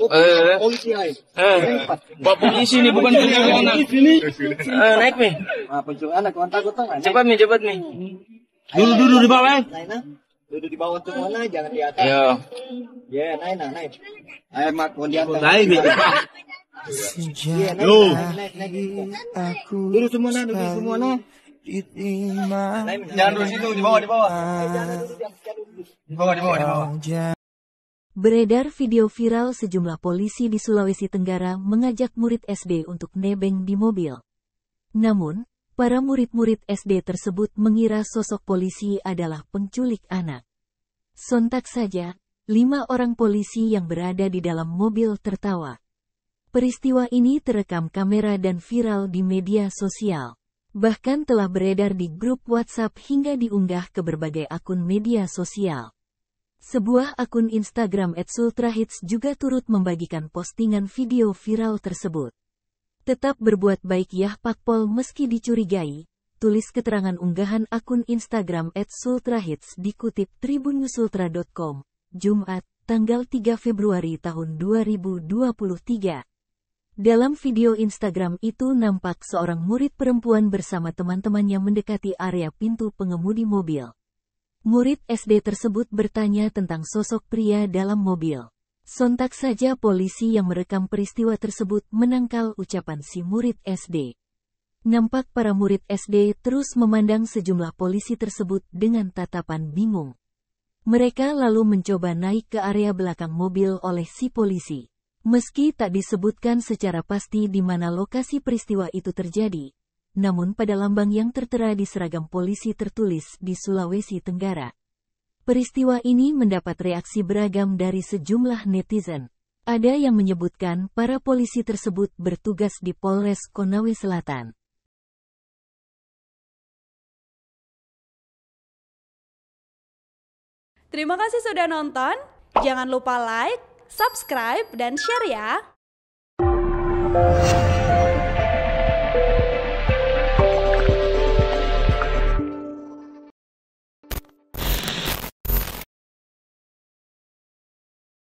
Eh. polisi aja. bukan polisi anak. Eh, naik nih. Cepat nih, cepat nih. Dulu dulu di bawah. Naina, duduk di bawah eh. tuh mana, jangan di atas. Iya. Ya, Naina, naik. Ayo, Mak, mau di atas. Naik iya, nih. semua Jangan dulu di bawah di bawah. Di bawah di bawah di bawah. Beredar video viral sejumlah polisi di Sulawesi Tenggara mengajak murid SD untuk nebeng di mobil. Namun, para murid-murid SD tersebut mengira sosok polisi adalah penculik anak. Sontak saja, lima orang polisi yang berada di dalam mobil tertawa. Peristiwa ini terekam kamera dan viral di media sosial. Bahkan telah beredar di grup WhatsApp hingga diunggah ke berbagai akun media sosial. Sebuah akun Instagram @sultrahits juga turut membagikan postingan video viral tersebut. Tetap berbuat baik ya Pakpol meski dicurigai, tulis keterangan unggahan akun Instagram @sultrahits dikutip tribunnewsultra.com, Jumat, tanggal 3 Februari tahun 2023. Dalam video Instagram itu nampak seorang murid perempuan bersama teman-temannya mendekati area pintu pengemudi mobil. Murid SD tersebut bertanya tentang sosok pria dalam mobil. Sontak saja polisi yang merekam peristiwa tersebut menangkal ucapan si murid SD. Nampak para murid SD terus memandang sejumlah polisi tersebut dengan tatapan bingung. Mereka lalu mencoba naik ke area belakang mobil oleh si polisi. Meski tak disebutkan secara pasti di mana lokasi peristiwa itu terjadi, namun pada lambang yang tertera di seragam polisi tertulis di Sulawesi Tenggara. Peristiwa ini mendapat reaksi beragam dari sejumlah netizen. Ada yang menyebutkan para polisi tersebut bertugas di Polres Konawe Selatan. Terima kasih sudah nonton. Jangan lupa like, subscribe, dan share ya.